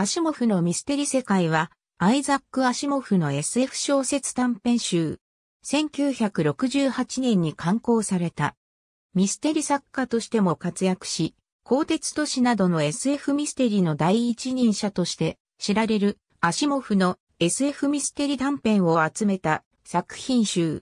アシモフのミステリ世界は、アイザック・アシモフの SF 小説短編集。1968年に刊行された。ミステリ作家としても活躍し、鋼鉄都市などの SF ミステリの第一人者として知られるアシモフの SF ミステリ短編を集めた作品集。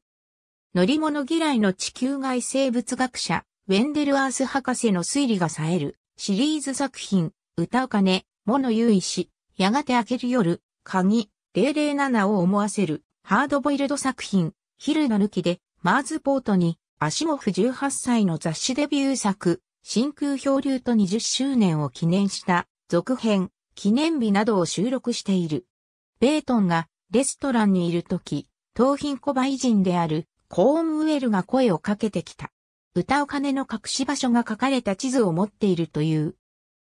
乗り物嫌いの地球外生物学者、ウェンデル・アース博士の推理が冴えるシリーズ作品、歌う金、物優位し、やがて明ける夜、鍵、007を思わせる、ハードボイルド作品、昼の抜きで、マーズポートに、アシモフ18歳の雑誌デビュー作、真空漂流と20周年を記念した、続編、記念日などを収録している。ベートンがレストランにいるとき、盗品コバイ人であるコーンウェルが声をかけてきた。歌う金の隠し場所が書かれた地図を持っているという。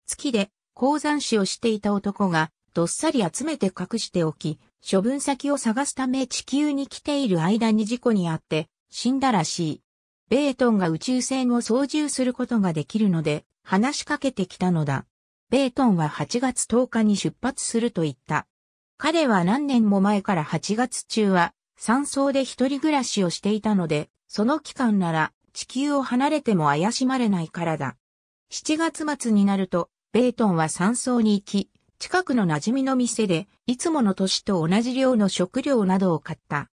月で鉱山師をしていた男が、どっさり集めて隠しておき、処分先を探すため地球に来ている間に事故にあって、死んだらしい。ベートンが宇宙船を操縦することができるので、話しかけてきたのだ。ベートンは8月10日に出発すると言った。彼は何年も前から8月中は、山荘で一人暮らしをしていたので、その期間なら地球を離れても怪しまれないからだ。7月末になると、ベートンは山荘に行き、近くの馴染みの店で、いつもの年と同じ量の食料などを買った。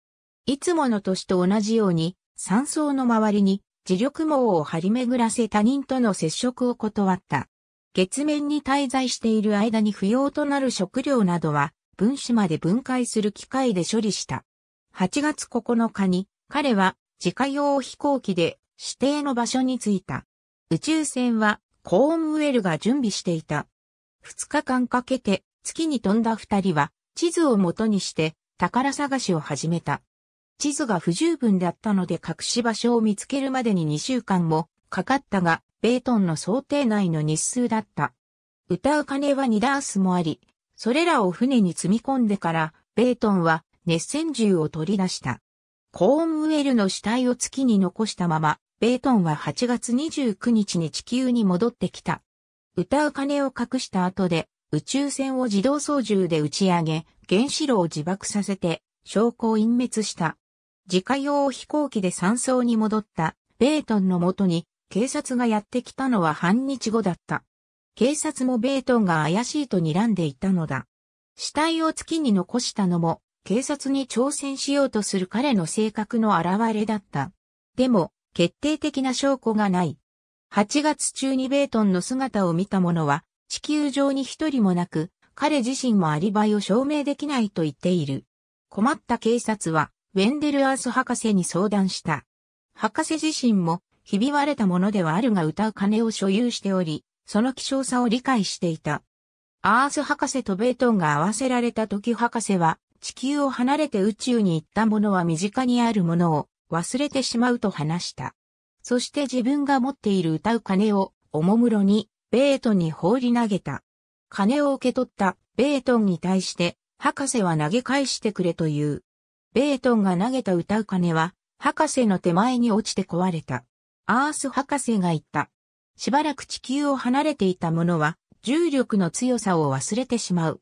いつもの年と同じように、山荘の周りに、磁力網を張り巡らせ他人との接触を断った。月面に滞在している間に不要となる食料などは、分子まで分解する機械で処理した。8月9日に、彼は自家用飛行機で指定の場所に着いた。宇宙船はコーンウェルが準備していた。二日間かけて月に飛んだ二人は地図を元にして宝探しを始めた。地図が不十分だったので隠し場所を見つけるまでに二週間もかかったが、ベートンの想定内の日数だった。歌う金は二ダースもあり、それらを船に積み込んでから、ベートンは熱線銃を取り出した。コーンウェルの死体を月に残したまま、ベートンは8月29日に地球に戻ってきた。歌う金を隠した後で、宇宙船を自動操縦で打ち上げ、原子炉を自爆させて、証拠を隠滅した。自家用飛行機で山荘に戻ったベートンの元に警察がやってきたのは半日後だった。警察もベートンが怪しいと睨んでいたのだ。死体を月に残したのも警察に挑戦しようとする彼の性格の現れだった。でも、決定的な証拠がない。8月中にベートンの姿を見た者は、地球上に一人もなく、彼自身もアリバイを証明できないと言っている。困った警察は、ウェンデル・アース博士に相談した。博士自身も、ひび割れたものではあるが歌う金を所有しており、その希少さを理解していた。アース博士とベートンが合わせられた時博士は、地球を離れて宇宙に行ったものは身近にあるものを、忘れてしまうと話した。そして自分が持っている歌う金をおもむろにベートンに放り投げた。金を受け取ったベートンに対して博士は投げ返してくれという。ベートンが投げた歌う金は博士の手前に落ちて壊れた。アース博士が言った。しばらく地球を離れていた者は重力の強さを忘れてしまう。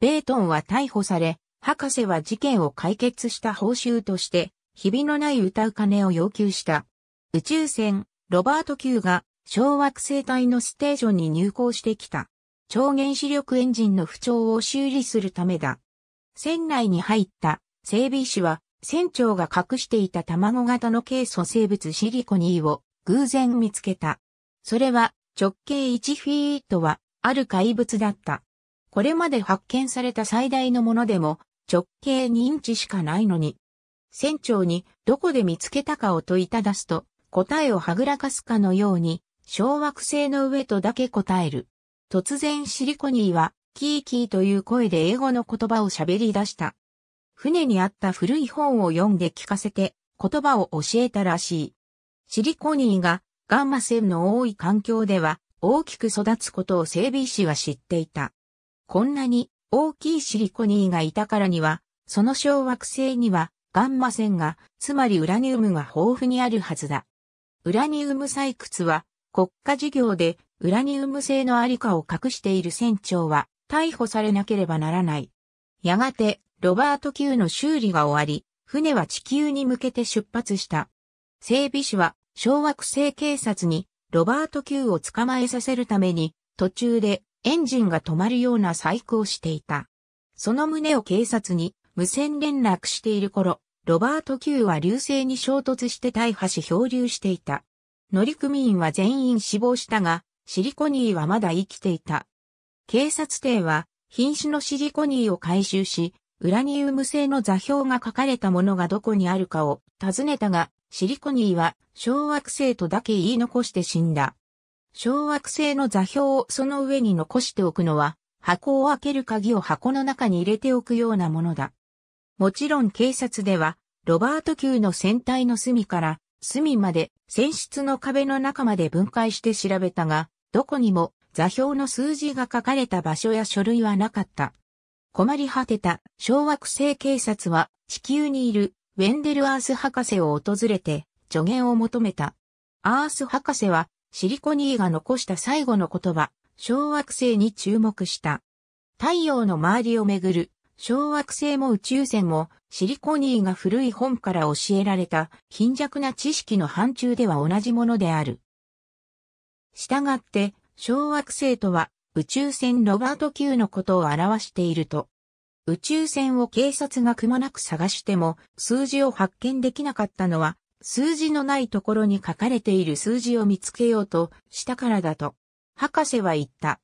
ベートンは逮捕され、博士は事件を解決した報酬として日々のない歌う金を要求した。宇宙船、ロバート級が小惑星帯のステーションに入港してきた。超原子力エンジンの不調を修理するためだ。船内に入った整備士は船長が隠していた卵型のケイ素生物シリコニーを偶然見つけた。それは直径1フィートはある怪物だった。これまで発見された最大のものでも直径2インチしかないのに船長にどこで見つけたかを問いただすと、答えをはぐらかすかのように、小惑星の上とだけ答える。突然シリコニーは、キーキーという声で英語の言葉を喋り出した。船にあった古い本を読んで聞かせて、言葉を教えたらしい。シリコニーがガンマ線の多い環境では大きく育つことを整備士は知っていた。こんなに大きいシリコニーがいたからには、その小惑星にはガンマ線が、つまりウラニウムが豊富にあるはずだ。ウラニウム採掘は、国家事業でウラニウム製のありかを隠している船長は逮捕されなければならない。やがて、ロバート級の修理が終わり、船は地球に向けて出発した。整備士は小惑星警察にロバート級を捕まえさせるために途中でエンジンが止まるような細工をしていた。その旨を警察に無線連絡している頃、ロバート級は流星に衝突して大破し漂流していた。乗組員は全員死亡したが、シリコニーはまだ生きていた。警察艇は、瀕死のシリコニーを回収し、ウラニウム製の座標が書かれたものがどこにあるかを尋ねたが、シリコニーは小惑星とだけ言い残して死んだ。小惑星の座標をその上に残しておくのは、箱を開ける鍵を箱の中に入れておくようなものだ。もちろん警察では、ロバート級の船体の隅から隅まで船室の壁の中まで分解して調べたが、どこにも座標の数字が書かれた場所や書類はなかった。困り果てた小惑星警察は地球にいるウェンデルアース博士を訪れて助言を求めた。アース博士はシリコニーが残した最後の言葉、小惑星に注目した。太陽の周りをめぐる小惑星も宇宙船もシリコニーが古い本から教えられた貧弱な知識の範疇では同じものである。したがって、小惑星とは宇宙船ロバート級のことを表していると。宇宙船を警察がくまなく探しても数字を発見できなかったのは数字のないところに書かれている数字を見つけようとしたからだと、博士は言った。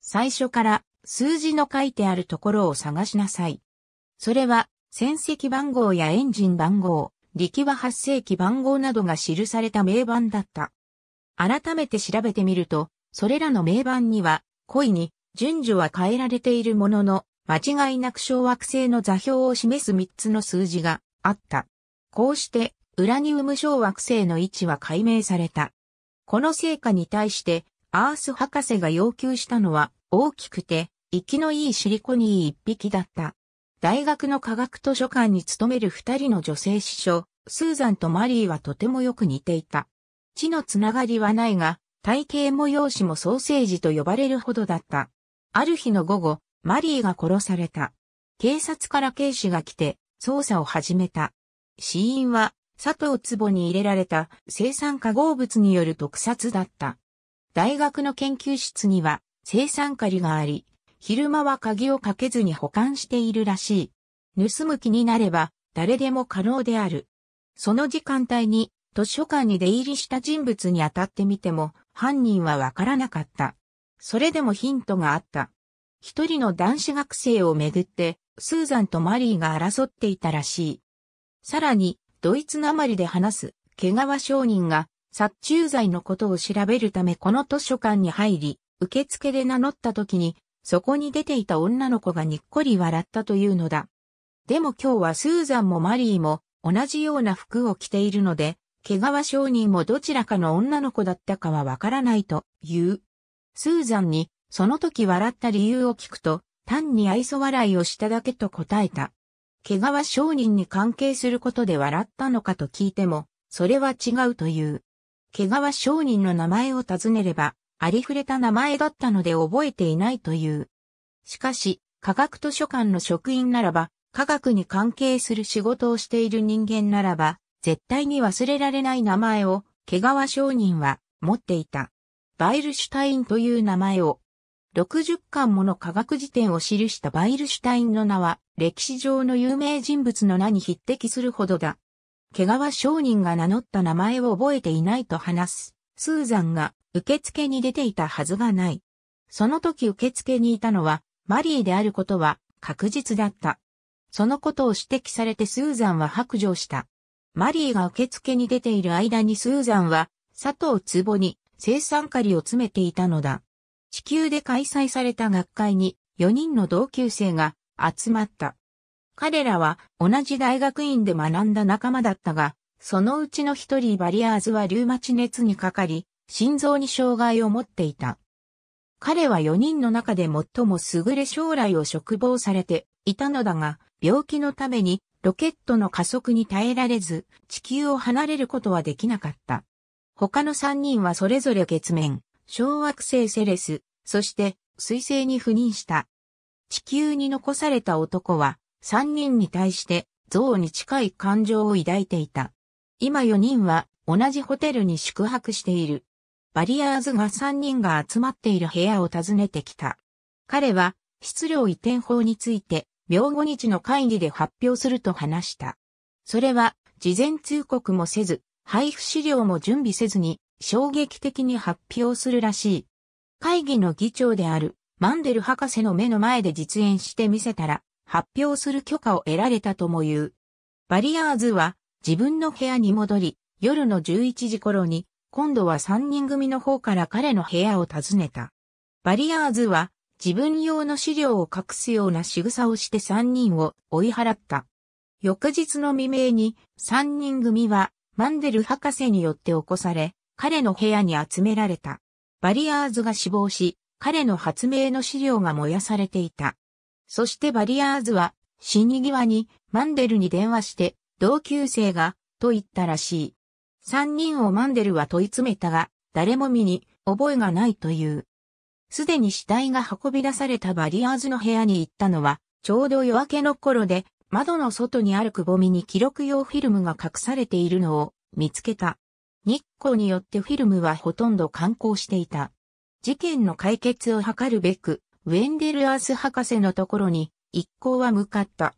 最初から数字の書いてあるところを探しなさい。それは、戦績番号やエンジン番号、力は発生機番号などが記された名板だった。改めて調べてみると、それらの名板には、故意に順序は変えられているものの、間違いなく小惑星の座標を示す3つの数字があった。こうして、ウラニウム小惑星の位置は解明された。この成果に対して、アース博士が要求したのは大きくて生きのいいシリコニー一匹だった。大学の科学図書館に勤める二人の女性師匠、スーザンとマリーはとてもよく似ていた。地のつながりはないが、体型も容姿もソーセージと呼ばれるほどだった。ある日の午後、マリーが殺された。警察から警視が来て、捜査を始めた。死因は、佐藤壺に入れられた生産化合物による毒殺だった。大学の研究室には、生産カリがあり、昼間は鍵をかけずに保管しているらしい。盗む気になれば、誰でも可能である。その時間帯に、図書館に出入りした人物に当たってみても、犯人はわからなかった。それでもヒントがあった。一人の男子学生をめぐって、スーザンとマリーが争っていたらしい。さらに、ドイツなまりで話す、毛川商人が、殺虫剤のことを調べるためこの図書館に入り、受付で名乗った時に、そこに出ていた女の子がにっこり笑ったというのだ。でも今日はスーザンもマリーも同じような服を着ているので、毛皮商人もどちらかの女の子だったかはわからないという。スーザンにその時笑った理由を聞くと、単に愛想笑いをしただけと答えた。毛皮商人に関係することで笑ったのかと聞いても、それは違うという。毛皮商人の名前を尋ねれば、ありふれた名前だったので覚えていないという。しかし、科学図書館の職員ならば、科学に関係する仕事をしている人間ならば、絶対に忘れられない名前を、毛皮商人は持っていた。バイルシュタインという名前を、60巻もの科学辞典を記したバイルシュタインの名は、歴史上の有名人物の名に匹敵するほどだ。毛皮商人が名乗った名前を覚えていないと話す。スーザンが受付に出ていたはずがない。その時受付にいたのは、マリーであることは確実だった。そのことを指摘されてスーザンは白状した。マリーが受付に出ている間にスーザンは、佐藤壺に生産カリを詰めていたのだ。地球で開催された学会に4人の同級生が集まった。彼らは同じ大学院で学んだ仲間だったが、そのうちの一人バリアーズはリュウマチ熱にかかり、心臓に障害を持っていた。彼は4人の中で最も優れ将来を嘱望されていたのだが、病気のためにロケットの加速に耐えられず、地球を離れることはできなかった。他の3人はそれぞれ月面、小惑星セレス、そして水星に赴任した。地球に残された男は、3人に対して憎悪に近い感情を抱いていた。今4人は同じホテルに宿泊している。バリアーズが3人が集まっている部屋を訪ねてきた。彼は、質量移転法について、明後日の会議で発表すると話した。それは、事前通告もせず、配布資料も準備せずに、衝撃的に発表するらしい。会議の議長である、マンデル博士の目の前で実演してみせたら、発表する許可を得られたとも言う。バリアーズは、自分の部屋に戻り、夜の11時頃に、今度は三人組の方から彼の部屋を訪ねた。バリアーズは自分用の資料を隠すような仕草をして三人を追い払った。翌日の未明に三人組はマンデル博士によって起こされ、彼の部屋に集められた。バリアーズが死亡し、彼の発明の資料が燃やされていた。そしてバリアーズは死に際にマンデルに電話して同級生がと言ったらしい。三人をマンデルは問い詰めたが、誰も見に覚えがないという。すでに死体が運び出されたバリアーズの部屋に行ったのは、ちょうど夜明けの頃で、窓の外にあるくぼみに記録用フィルムが隠されているのを見つけた。日光によってフィルムはほとんど観光していた。事件の解決を図るべく、ウェンデル・アース博士のところに一行は向かった。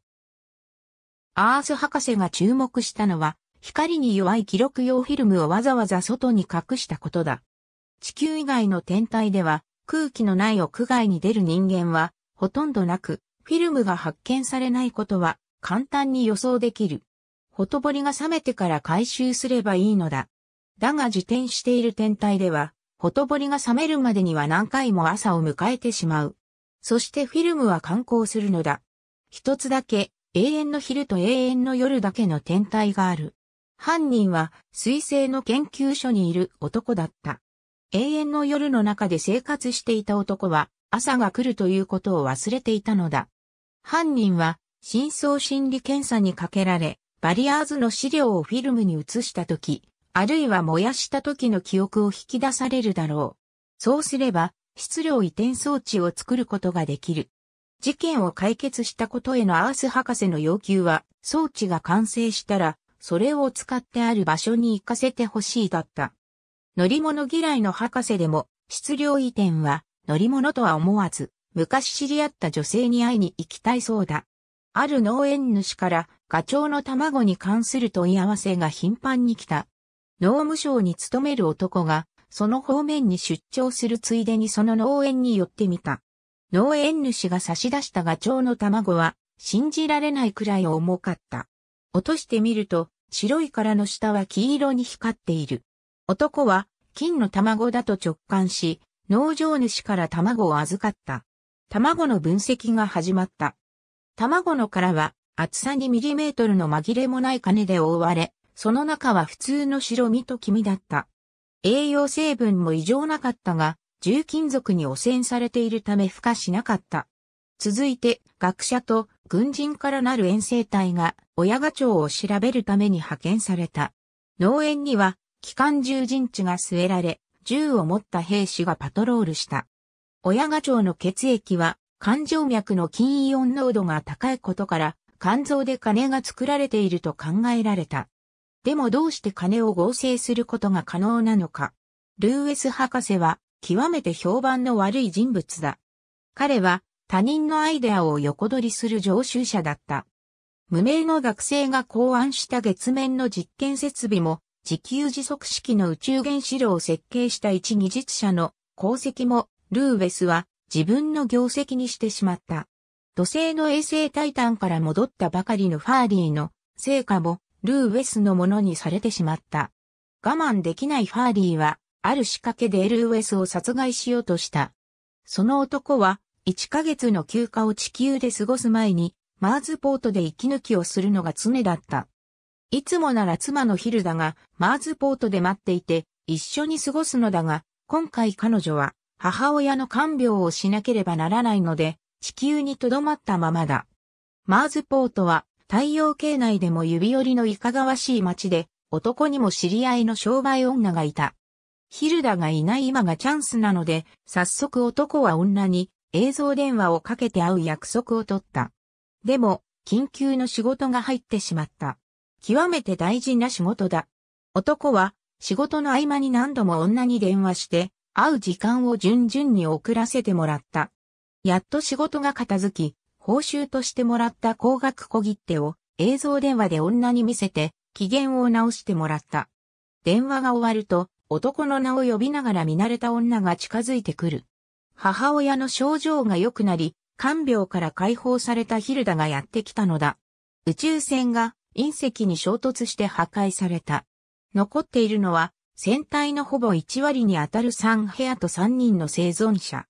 アース博士が注目したのは、光に弱い記録用フィルムをわざわざ外に隠したことだ。地球以外の天体では空気のない屋外に出る人間はほとんどなくフィルムが発見されないことは簡単に予想できる。ほとぼりが冷めてから回収すればいいのだ。だが自転している天体ではほとぼりが冷めるまでには何回も朝を迎えてしまう。そしてフィルムは観光するのだ。一つだけ永遠の昼と永遠の夜だけの天体がある。犯人は、水星の研究所にいる男だった。永遠の夜の中で生活していた男は、朝が来るということを忘れていたのだ。犯人は、真相心理検査にかけられ、バリアーズの資料をフィルムに移したとき、あるいは燃やした時の記憶を引き出されるだろう。そうすれば、質量移転装置を作ることができる。事件を解決したことへのアース博士の要求は、装置が完成したら、それを使ってある場所に行かせてほしいだった。乗り物嫌いの博士でも、質量移転は乗り物とは思わず、昔知り合った女性に会いに行きたいそうだ。ある農園主からガチョウの卵に関する問い合わせが頻繁に来た。農務省に勤める男が、その方面に出張するついでにその農園に寄ってみた。農園主が差し出したガチョウの卵は、信じられないくらい重かった。落としてみると、白い殻の下は黄色に光っている。男は、金の卵だと直感し、農場主から卵を預かった。卵の分析が始まった。卵の殻は、厚さ2ミリメートルの紛れもない金で覆われ、その中は普通の白身と黄身だった。栄養成分も異常なかったが、重金属に汚染されているため孵化しなかった。続いて、学者と軍人からなる遠征隊が、親賀町を調べるために派遣された。農園には、機関銃陣地が据えられ、銃を持った兵士がパトロールした。親賀町の血液は、肝静脈の金イオン濃度が高いことから、肝臓で金が作られていると考えられた。でもどうして金を合成することが可能なのか。ルーエス博士は、極めて評判の悪い人物だ。彼は、他人のアイデアを横取りする常習者だった。無名の学生が考案した月面の実験設備も、自給自足式の宇宙原子炉を設計した一技術者の功績も、ルーウェスは自分の業績にしてしまった。土星の衛星タイタンから戻ったばかりのファーリーの成果も、ルーウェスのものにされてしまった。我慢できないファーリーは、ある仕掛けでルーウェスを殺害しようとした。その男は、1ヶ月の休暇を地球で過ごす前に、マーズポートで息抜きをするのが常だった。いつもなら妻のヒルダがマーズポートで待っていて一緒に過ごすのだが、今回彼女は母親の看病をしなければならないので地球に留まったままだ。マーズポートは太陽系内でも指折りのいかがわしい街で男にも知り合いの商売女がいた。ヒルダがいない今がチャンスなので、早速男は女に映像電話をかけて会う約束を取った。でも、緊急の仕事が入ってしまった。極めて大事な仕事だ。男は、仕事の合間に何度も女に電話して、会う時間を順々に遅らせてもらった。やっと仕事が片付き、報酬としてもらった高額小切手を映像電話で女に見せて、機嫌を直してもらった。電話が終わると、男の名を呼びながら見慣れた女が近づいてくる。母親の症状が良くなり、看病から解放されたヒルダがやってきたのだ。宇宙船が隕石に衝突して破壊された。残っているのは、船体のほぼ1割に当たる3部屋と3人の生存者。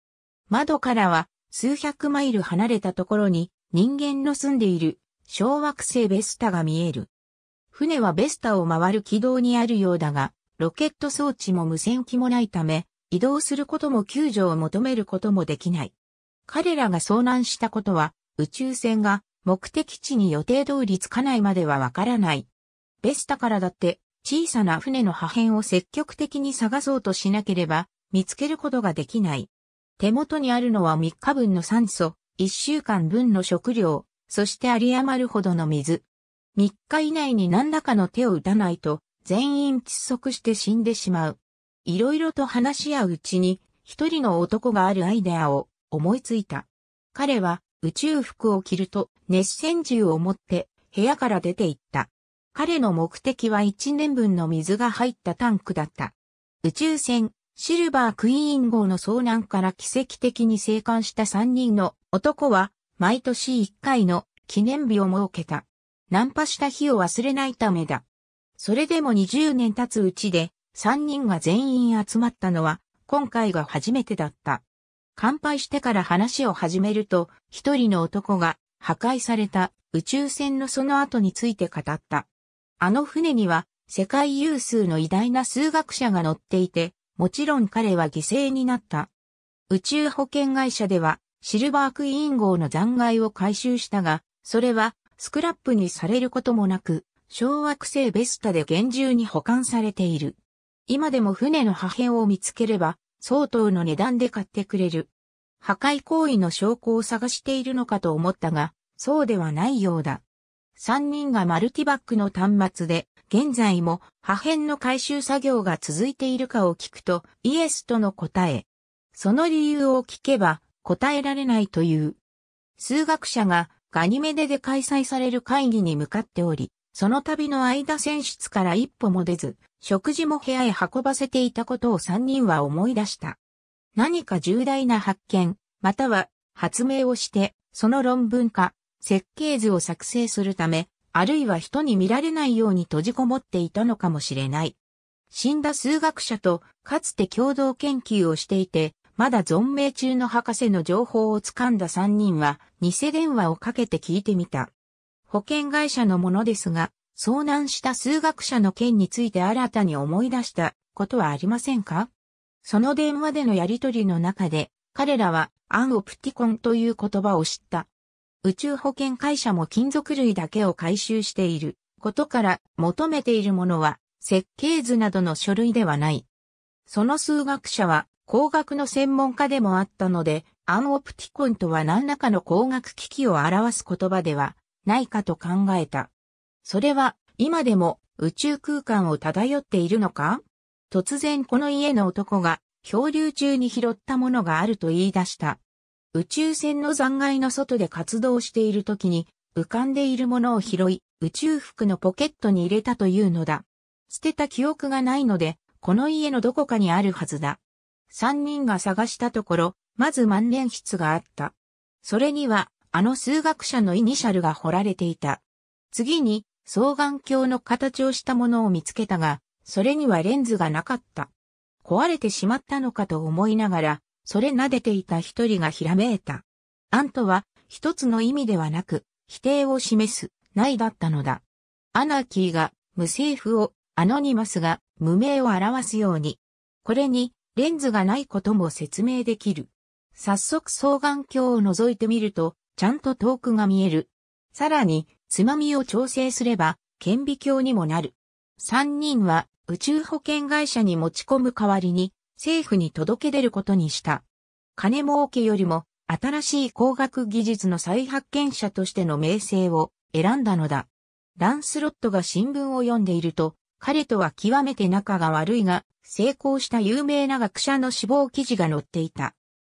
窓からは数百マイル離れたところに人間の住んでいる小惑星ベスタが見える。船はベスタを回る軌道にあるようだが、ロケット装置も無線機もないため、移動することも救助を求めることもできない。彼らが遭難したことは、宇宙船が目的地に予定通り着かないまではわからない。ベスタからだって小さな船の破片を積極的に探そうとしなければ見つけることができない。手元にあるのは3日分の酸素、1週間分の食料、そして有り余るほどの水。3日以内に何らかの手を打たないと全員窒息して死んでしまう。いろいろと話し合ううちに、一人の男があるアイデアを思いついた。彼は宇宙服を着ると熱線銃を持って部屋から出て行った。彼の目的は一年分の水が入ったタンクだった。宇宙船シルバークイーン号の遭難から奇跡的に生還した三人の男は毎年一回の記念日を設けた。ナンパした日を忘れないためだ。それでも20年経つうちで3人が全員集まったのは、今回が初めてだった。乾杯してから話を始めると、一人の男が破壊された宇宙船のその後について語った。あの船には世界有数の偉大な数学者が乗っていて、もちろん彼は犠牲になった。宇宙保険会社ではシルバークイーン号の残骸を回収したが、それはスクラップにされることもなく、小惑星ベスタで厳重に保管されている。今でも船の破片を見つければ、相当の値段で買ってくれる。破壊行為の証拠を探しているのかと思ったが、そうではないようだ。三人がマルティバックの端末で、現在も破片の回収作業が続いているかを聞くと、イエスとの答え。その理由を聞けば、答えられないという。数学者がガニメデで開催される会議に向かっており、その旅の間選出から一歩も出ず、食事も部屋へ運ばせていたことを三人は思い出した。何か重大な発見、または発明をして、その論文化、設計図を作成するため、あるいは人に見られないように閉じこもっていたのかもしれない。死んだ数学者とかつて共同研究をしていて、まだ存命中の博士の情報をつかんだ三人は偽電話をかけて聞いてみた。保険会社のものですが、遭難した数学者の件について新たに思い出したことはありませんかその電話でのやりとりの中で、彼らはアンオプティコンという言葉を知った。宇宙保険会社も金属類だけを回収していることから求めているものは設計図などの書類ではない。その数学者は工学の専門家でもあったので、アンオプティコンとは何らかの工学機器を表す言葉ではないかと考えた。それは今でも宇宙空間を漂っているのか突然この家の男が漂流中に拾ったものがあると言い出した。宇宙船の残骸の外で活動している時に浮かんでいるものを拾い宇宙服のポケットに入れたというのだ。捨てた記憶がないのでこの家のどこかにあるはずだ。三人が探したところ、まず万年筆があった。それにはあの数学者のイニシャルが彫られていた。次に、双眼鏡の形をしたものを見つけたが、それにはレンズがなかった。壊れてしまったのかと思いながら、それ撫でていた一人がひらめいた。アンとは、一つの意味ではなく、否定を示す、ないだったのだ。アナーキーが、無政府を、アノニマスが、無名を表すように。これに、レンズがないことも説明できる。早速双眼鏡を覗いてみると、ちゃんと遠くが見える。さらに、つまみを調整すれば、顕微鏡にもなる。三人は宇宙保険会社に持ち込む代わりに、政府に届け出ることにした。金儲けよりも、新しい工学技術の再発見者としての名声を選んだのだ。ランスロットが新聞を読んでいると、彼とは極めて仲が悪いが、成功した有名な学者の死亡記事が載っていた。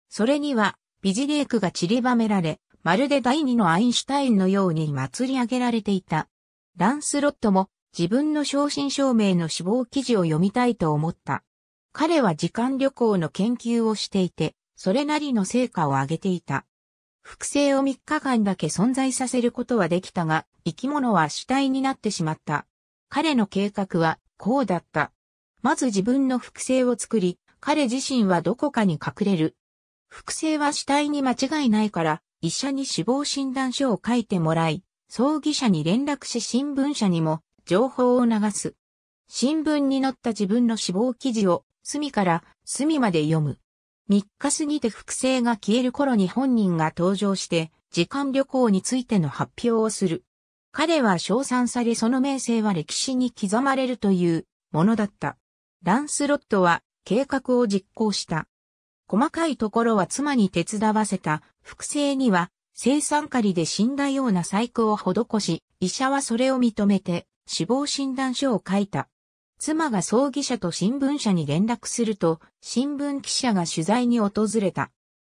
それには、ビジレークが散りばめられ、まるで第二のアインシュタインのように祭り上げられていた。ランスロットも自分の正真正銘の死亡記事を読みたいと思った。彼は時間旅行の研究をしていて、それなりの成果を上げていた。複製を3日間だけ存在させることはできたが、生き物は死体になってしまった。彼の計画は、こうだった。まず自分の複製を作り、彼自身はどこかに隠れる。複製は死体に間違いないから、医者に死亡診断書を書いてもらい、葬儀者に連絡し新聞社にも情報を流す。新聞に載った自分の死亡記事を隅から隅まで読む。3日過ぎて複製が消える頃に本人が登場して、時間旅行についての発表をする。彼は称賛されその名声は歴史に刻まれるというものだった。ランスロットは計画を実行した。細かいところは妻に手伝わせた複製には、生産仮で死んだような細工を施し、医者はそれを認めて、死亡診断書を書いた。妻が葬儀社と新聞社に連絡すると、新聞記者が取材に訪れた。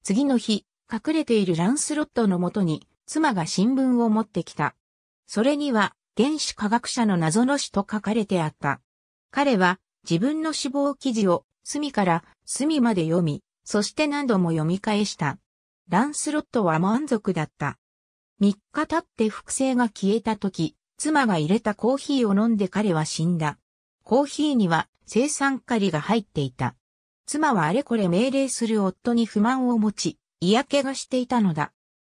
次の日、隠れているランスロットのもとに、妻が新聞を持ってきた。それには、原子科学者の謎の死と書かれてあった。彼は、自分の死亡記事を、隅から隅まで読み、そして何度も読み返した。ランスロットは満足だった。3日経って複製が消えた時、妻が入れたコーヒーを飲んで彼は死んだ。コーヒーには生産カリが入っていた。妻はあれこれ命令する夫に不満を持ち、嫌気がしていたのだ。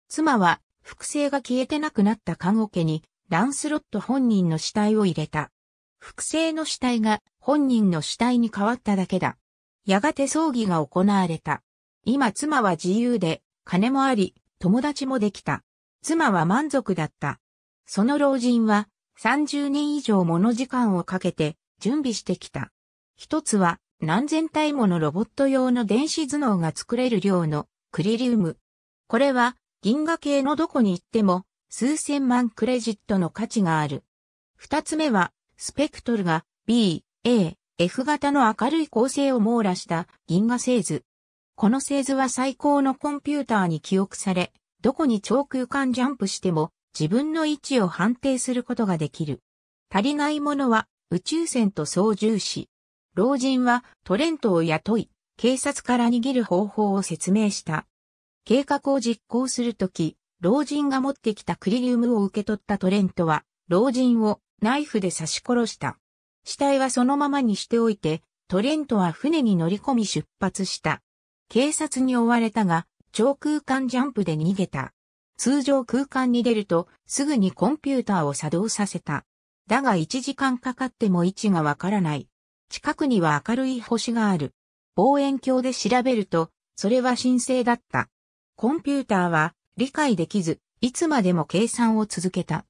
妻は、複製が消えてなくなった看護家に、ランスロット本人の死体を入れた。複製の死体が本人の死体に変わっただけだ。やがて葬儀が行われた。今妻は自由で金もあり、友達もできた。妻は満足だった。その老人は、30年以上もの時間をかけて、準備してきた。一つは、何千体ものロボット用の電子頭脳が作れる量のクリリウム。これは銀河系のどこに行っても数千万クレジットの価値がある。二つ目はスペクトルが B、A、F 型の明るい構成を網羅した銀河製図。この製図は最高のコンピューターに記憶され、どこに超空間ジャンプしても自分の位置を判定することができる。足りないものは宇宙船と操縦士。老人はトレントを雇い、警察から逃げる方法を説明した。計画を実行するとき、老人が持ってきたクリリウムを受け取ったトレントは、老人をナイフで刺し殺した。死体はそのままにしておいて、トレントは船に乗り込み出発した。警察に追われたが、超空間ジャンプで逃げた。通常空間に出ると、すぐにコンピューターを作動させた。だが1時間かかっても位置がわからない。近くには明るい星がある。望遠鏡で調べると、それは神聖だった。コンピューターは理解できず、いつまでも計算を続けた。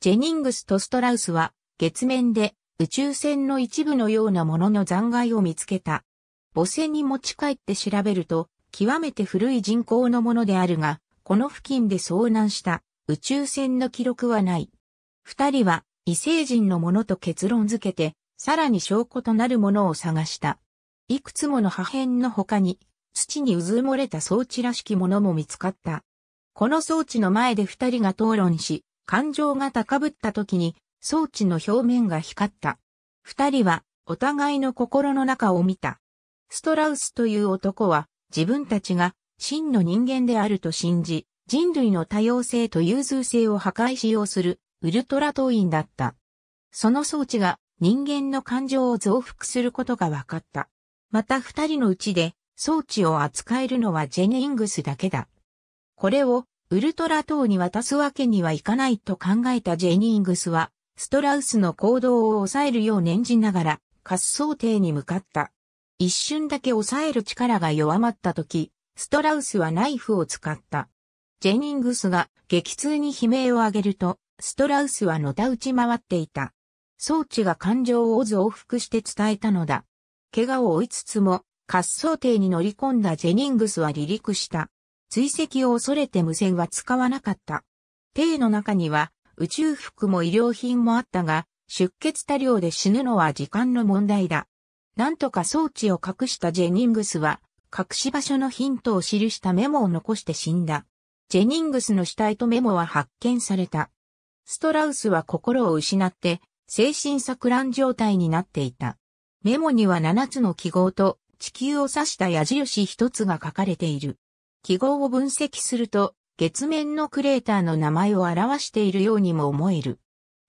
ジェニングスとストラウスは月面で宇宙船の一部のようなものの残骸を見つけた。母船に持ち帰って調べると、極めて古い人工のものであるが、この付近で遭難した宇宙船の記録はない。二人は異星人のものと結論付けて、さらに証拠となるものを探した。いくつもの破片の他に、土にうずもれた装置らしきものも見つかった。この装置の前で二人が討論し、感情が高ぶった時に装置の表面が光った。二人はお互いの心の中を見た。ストラウスという男は自分たちが真の人間であると信じ、人類の多様性と融通性を破壊しようするウルトラ党員だった。その装置が人間の感情を増幅することが分かった。また二人のうちで装置を扱えるのはジェニングスだけだ。これをウルトラ党に渡すわけにはいかないと考えたジェニングスは、ストラウスの行動を抑えるよう念じながら、滑走艇に向かった。一瞬だけ抑える力が弱まった時、ストラウスはナイフを使った。ジェニングスが激痛に悲鳴を上げると、ストラウスはのた打ち回っていた。装置が感情を増幅して伝えたのだ。怪我を負いつつも、滑走艇に乗り込んだジェニングスは離陸した。追跡を恐れて無線は使わなかった。艇の中には宇宙服も医療品もあったが、出血多量で死ぬのは時間の問題だ。なんとか装置を隠したジェニングスは、隠し場所のヒントを記したメモを残して死んだ。ジェニングスの死体とメモは発見された。ストラウスは心を失って、精神錯乱状態になっていた。メモには7つの記号と地球を指した矢印1つが書かれている。記号を分析すると、月面のクレーターの名前を表しているようにも思える。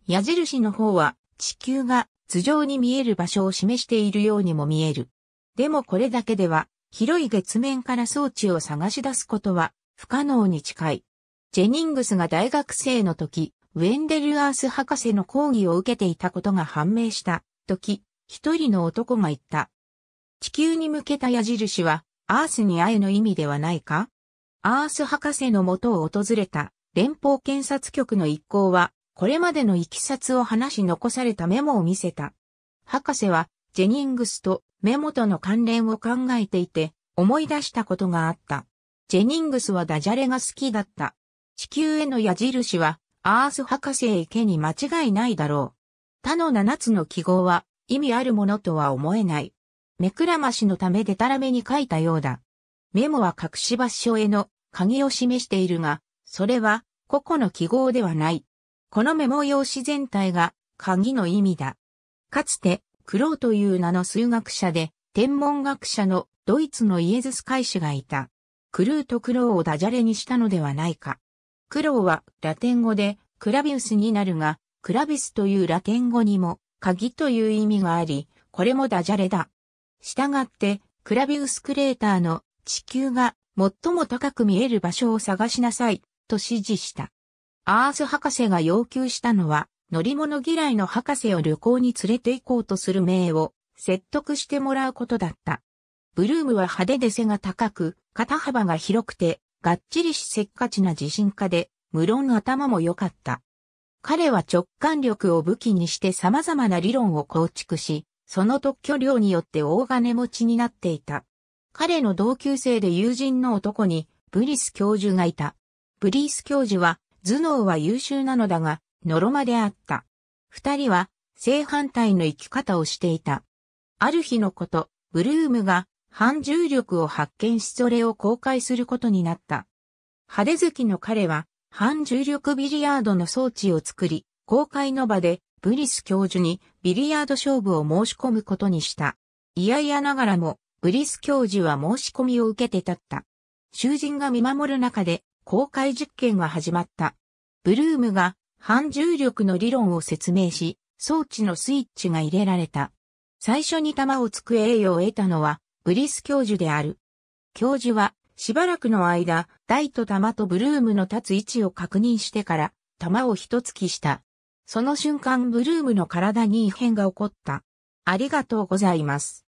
矢印の方は地球が頭上に見える場所を示しているようにも見える。でもこれだけでは、広い月面から装置を探し出すことは不可能に近い。ジェニングスが大学生の時、ウェンデル・アース博士の講義を受けていたことが判明した時、一人の男が言った。地球に向けた矢印は、アースに会えの意味ではないかアース博士のもとを訪れた連邦検察局の一行は、これまでの行きさつを話し残されたメモを見せた。博士は、ジェニングスとメモとの関連を考えていて、思い出したことがあった。ジェニングスはダジャレが好きだった。地球への矢印は、アース博士へ行けに間違いないだろう。他の七つの記号は、意味あるものとは思えない。目くらましのためでたらめに書いたようだ。メモは隠し場所への鍵を示しているが、それは個々の記号ではない。このメモ用紙全体が鍵の意味だ。かつて、クローという名の数学者で、天文学者のドイツのイエズス会士がいた。クルーとクローをダジャレにしたのではないか。クローはラテン語でクラビウスになるが、クラビスというラテン語にも鍵という意味があり、これもダジャレだ。したがって、クラビウスクレーターの地球が最も高く見える場所を探しなさいと指示した。アース博士が要求したのは、乗り物嫌いの博士を旅行に連れて行こうとする名を説得してもらうことだった。ブルームは派手で背が高く、肩幅が広くて、がっちりしせっかちな自信家で、無論頭も良かった。彼は直感力を武器にして様々な理論を構築し、その特許量によって大金持ちになっていた。彼の同級生で友人の男に、ブリス教授がいた。ブリース教授は頭脳は優秀なのだが、ノロマであった。二人は正反対の生き方をしていた。ある日のこと、ブルームが反重力を発見しそれを公開することになった。派手好きの彼は反重力ビリヤードの装置を作り、公開の場でブリス教授にビリヤード勝負を申し込むことにした。いやいやながらも、ブリス教授は申し込みを受けて立った。囚人が見守る中で公開実験が始まった。ブルームが反重力の理論を説明し、装置のスイッチが入れられた。最初に弾をつく栄誉を得たのは、ブリス教授である。教授は、しばらくの間、台と弾とブルームの立つ位置を確認してから、弾を一突きした。その瞬間ブルームの体に異変が起こった。ありがとうございます。